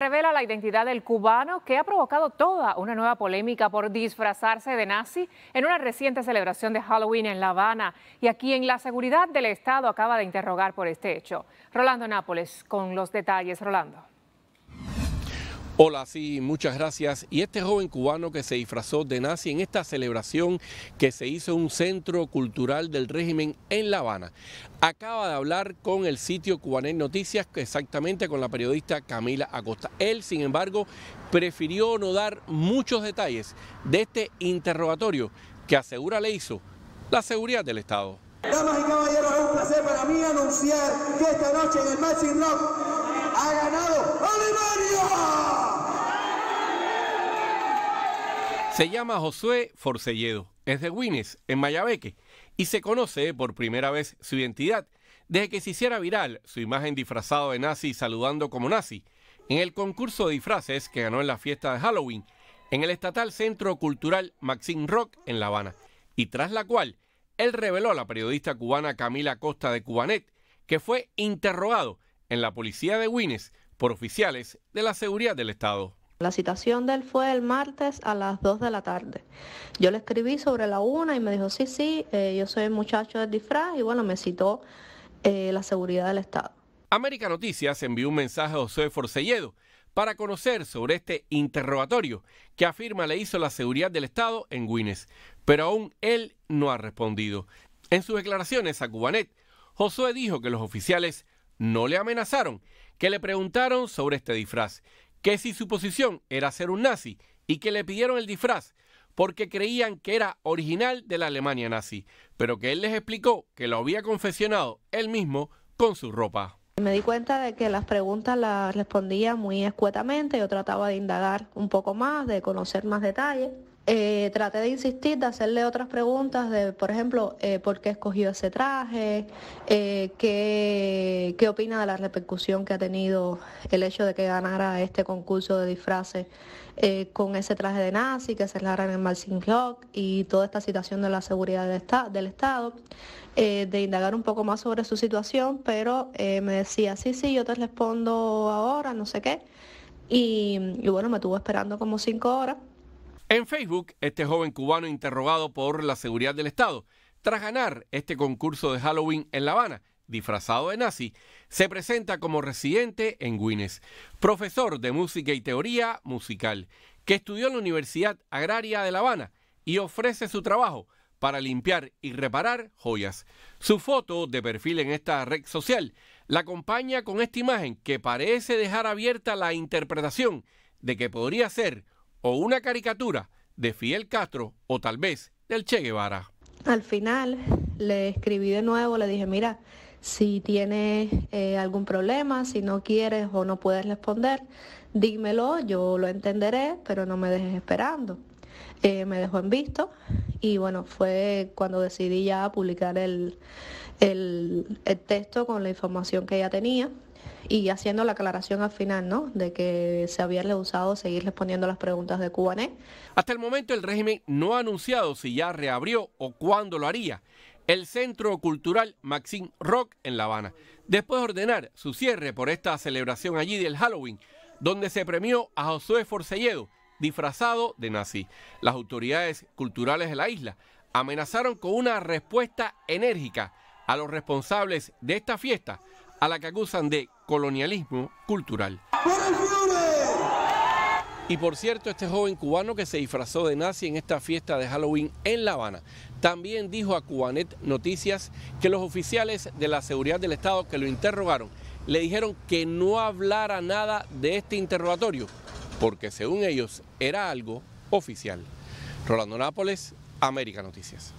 Revela la identidad del cubano que ha provocado toda una nueva polémica por disfrazarse de nazi en una reciente celebración de Halloween en La Habana y a quien la seguridad del Estado acaba de interrogar por este hecho. Rolando Nápoles con los detalles. Rolando. Hola, sí, muchas gracias. Y este joven cubano que se disfrazó de nazi en esta celebración que se hizo en un centro cultural del régimen en La Habana, acaba de hablar con el sitio Cubanet Noticias, exactamente con la periodista Camila Acosta. Él, sin embargo, prefirió no dar muchos detalles de este interrogatorio que asegura le hizo la seguridad del Estado. Damas y caballeros, es un placer para mí anunciar que esta noche en el Rock ha ganado Alemania. Se llama Josué Forcelledo, es de Guinness, en Mayabeque, y se conoce por primera vez su identidad desde que se hiciera viral su imagen disfrazado de nazi saludando como nazi en el concurso de disfraces que ganó en la fiesta de Halloween en el estatal Centro Cultural Maxim Rock en La Habana, y tras la cual él reveló a la periodista cubana Camila Costa de Cubanet que fue interrogado en la policía de Guinness por oficiales de la seguridad del Estado. La citación de él fue el martes a las 2 de la tarde. Yo le escribí sobre la 1 y me dijo, sí, sí, eh, yo soy muchacho del disfraz y bueno, me citó eh, la seguridad del Estado. América Noticias envió un mensaje a José Forcelledo para conocer sobre este interrogatorio que afirma le hizo la seguridad del Estado en Guinness, pero aún él no ha respondido. En sus declaraciones a Cubanet, Josué dijo que los oficiales no le amenazaron, que le preguntaron sobre este disfraz, que si su posición era ser un nazi y que le pidieron el disfraz porque creían que era original de la Alemania nazi, pero que él les explicó que lo había confesionado él mismo con su ropa. Me di cuenta de que las preguntas las respondía muy escuetamente, yo trataba de indagar un poco más, de conocer más detalles eh, traté de insistir, de hacerle otras preguntas, de, por ejemplo, eh, por qué escogió ese traje, eh, qué, opina de la repercusión que ha tenido el hecho de que ganara este concurso de disfraces con ese traje de nazi que se largan en Marcin Clock y toda esta situación de la seguridad del, Estado, de indagar un poco más sobre su situación, pero me decía, sí, sí, yo te respondo ahora, no sé qué. Y, y bueno, me estuvo esperando como cinco horas en Facebook, este joven cubano interrogado por la seguridad del Estado, tras ganar este concurso de Halloween en La Habana, disfrazado de nazi, se presenta como residente en Guinness, profesor de música y teoría musical, que estudió en la Universidad Agraria de La Habana y ofrece su trabajo para limpiar y reparar joyas. Su foto de perfil en esta red social la acompaña con esta imagen que parece dejar abierta la interpretación de que podría ser o una caricatura de Fiel Castro o tal vez del Che Guevara. Al final le escribí de nuevo, le dije, mira, si tienes eh, algún problema, si no quieres o no puedes responder, dímelo, yo lo entenderé, pero no me dejes esperando. Eh, me dejó en visto y bueno, fue cuando decidí ya publicar el, el texto con la información que ya tenía y haciendo la aclaración al final, ¿no? De que se había usado seguir poniendo las preguntas de Cubané. Hasta el momento el régimen no ha anunciado si ya reabrió o cuándo lo haría el Centro Cultural Maxim Rock en La Habana, después de ordenar su cierre por esta celebración allí del Halloween, donde se premió a Josué Forcelledo, disfrazado de nazi. Las autoridades culturales de la isla amenazaron con una respuesta enérgica a los responsables de esta fiesta a la que acusan de colonialismo cultural. Y por cierto, este joven cubano que se disfrazó de nazi en esta fiesta de Halloween en La Habana, también dijo a Cubanet Noticias que los oficiales de la seguridad del Estado que lo interrogaron le dijeron que no hablara nada de este interrogatorio, porque según ellos era algo oficial. Rolando Nápoles, América Noticias.